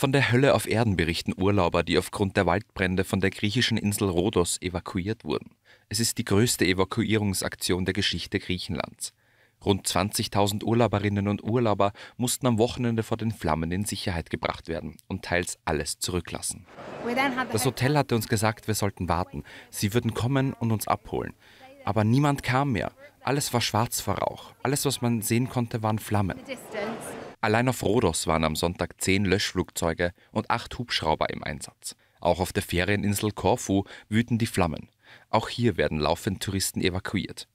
Von der Hölle auf Erden berichten Urlauber, die aufgrund der Waldbrände von der griechischen Insel Rhodos evakuiert wurden. Es ist die größte Evakuierungsaktion der Geschichte Griechenlands. Rund 20.000 Urlauberinnen und Urlauber mussten am Wochenende vor den Flammen in Sicherheit gebracht werden und teils alles zurücklassen. Das Hotel hatte uns gesagt, wir sollten warten. Sie würden kommen und uns abholen. Aber niemand kam mehr. Alles war schwarz vor Rauch. Alles, was man sehen konnte, waren Flammen. Allein auf Rhodos waren am Sonntag zehn Löschflugzeuge und acht Hubschrauber im Einsatz. Auch auf der Ferieninsel Korfu wüten die Flammen. Auch hier werden laufend Touristen evakuiert